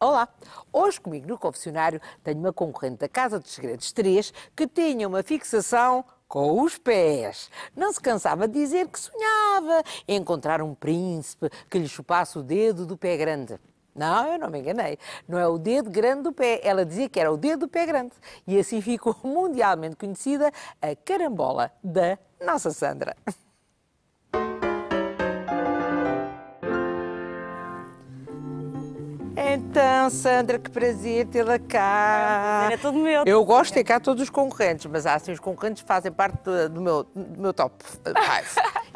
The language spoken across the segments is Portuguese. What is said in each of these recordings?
Olá! Hoje comigo no confessionário tenho uma concorrente da Casa dos Segredos 3 que tinha uma fixação com os pés. Não se cansava de dizer que sonhava encontrar um príncipe que lhe chupasse o dedo do pé grande. Não, eu não me enganei. Não é o dedo grande do pé. Ela dizia que era o dedo do pé grande. E assim ficou mundialmente conhecida a carambola da nossa Sandra. Então, Sandra, que prazer tê-la cá. Ah, é todo meu. Eu gosto de ter cá todos os concorrentes, mas há assim, os concorrentes fazem parte do, meu, do meu top 5.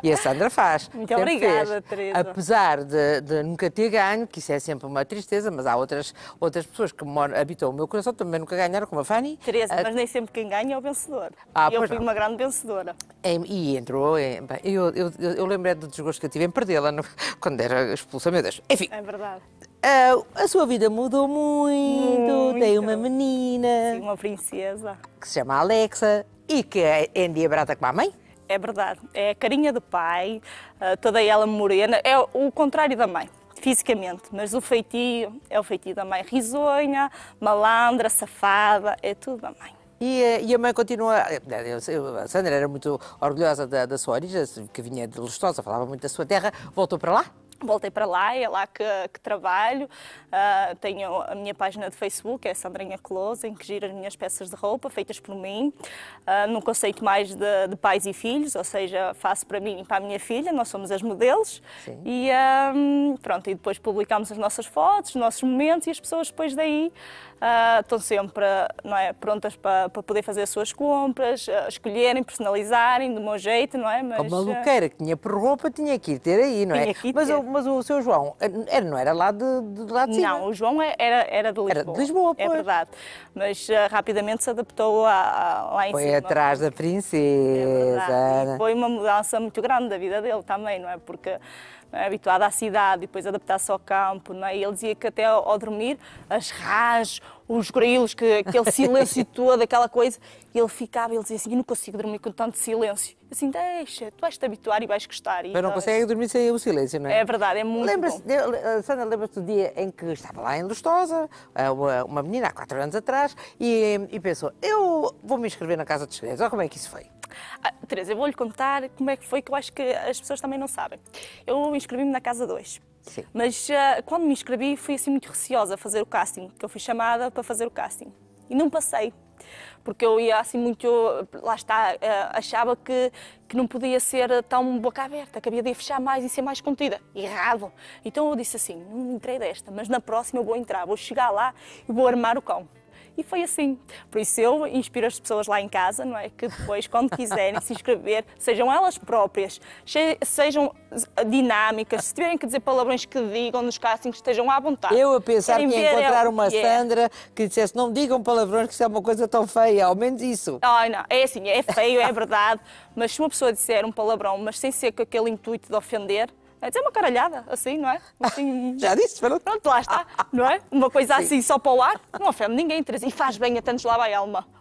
e a Sandra faz. Muito obrigada, fez. Teresa. Apesar de, de, nunca ter ganho, que isso é sempre uma tristeza, mas há outras, outras pessoas que moram, habitam o meu coração também nunca ganharam, como a Fanny. Teresa, ah, mas nem sempre quem ganha é o vencedor. Ah, eu fui não. uma grande vencedora. e entrou. bem, eu, eu, eu, eu lembrei do desgosto que eu tive em perdê-la quando era expulsa, meu Deus. Enfim. É verdade. Uh, a sua vida mudou muito, muito, tem uma menina. Sim, uma princesa. Que se chama Alexa e que é, é endiabrada com a mãe. É verdade, é a carinha do pai, ah, toda ela morena, é o contrário da mãe, fisicamente, mas o feitio é o feitio da mãe, risonha, malandra, safada, é tudo da mãe. E, eh, a mãe continua. Eh, eh, a Sandra era muito orgulhosa da, da sua origem, que vinha de Lustosa, falava muito da sua terra. Voltou para lá? Voltei para lá, é lá que, que trabalho. Uh, tenho a minha página de Facebook, é Sandrinha Close, em que giro as minhas peças de roupa feitas por mim, uh, ah, num conceito mais de, de, pais e filhos, ou seja, faço para mim e para a minha filha, nós somos as modelos. Sim. E um, ah, pronto, e depois publicamos as nossas fotos, os nossos momentos, e as pessoas depois daí uh, estão sempre não é, prontas para, para poder fazer as suas compras, escolherem, personalizarem do meu jeito, não é? Mas, maluqueira que tinha por roupa, tinha que ir ter aí, não é? Mas, mas o seu João eh, era, não era lá de, de lá de cima? Não, o João é, era, era de Lisboa. Era de Lisboa, é pois. É verdade. Mas uh, rapidamente se adaptou a, a, lá em foi cima. Foi atrás da princesa. É foi uma mudança muito grande da vida dele também, não é? Porque é? à cidade e depois adaptar-se ao campo. É? E ele dizia que até ao, ao dormir, as rás, os grilos, que, aquele silêncio todo, aquela coisa, ele ficava, ele dizia assim, eu não consigo dormir com tanto silêncio. assim, deixa, tu vais-te habituar e vais gostar. E Mas não conseguem então. consegue dormir sem o silêncio, não é? É verdade, é muito lembra eh, Sandra, lembra-se do dia em que estava lá em Lustosa, eh, uma, uma menina há quatro anos atrás, e, eh, e pensou, eu vou me inscrever na Casa dos Segredos, olha como é que isso foi. Ah, Teresa, eu vou-lhe contar como é que foi, que eu acho que as pessoas também não sabem. Eu inscrevi-me na Casa 2. Sim. Mas uh, quando me inscrevi, fui assim muito receosa a fazer o casting, que eu fui chamada para fazer o casting. E não passei, porque eu ia assim muito, lá está, uh, achava que, que não podia ser tão boca aberta, que havia de fechar mais e ser mais contida. Errado! Então eu disse assim: não entrei desta, mas na próxima eu vou entrar, vou chegar lá e vou armar o cão. E foi assim. Por isso eu inspiro as pessoas lá em casa, não é? Que depois, quando quiserem se inscrever, sejam elas próprias, sejam dinâmicas, se tiverem que dizer palavrões que digam nos castings, estejam à vontade. Eu a pensar Querem que ia é encontrar uma que é. Sandra é. que dissesse não digam palavrões que isso é uma coisa tão feia, ao menos isso. Ai, não, é assim, é feio, é verdade, mas se uma pessoa disser um palavrão, mas sem ser com aquele intuito de ofender, é dizer uma caralhada, assim, não é? Assim, Já disse, pronto. Pronto, lá está, não é? Uma coisa Sim. assim só para o ar, não ofende ninguém, Teresa. E faz bem a tantos lá vai alma.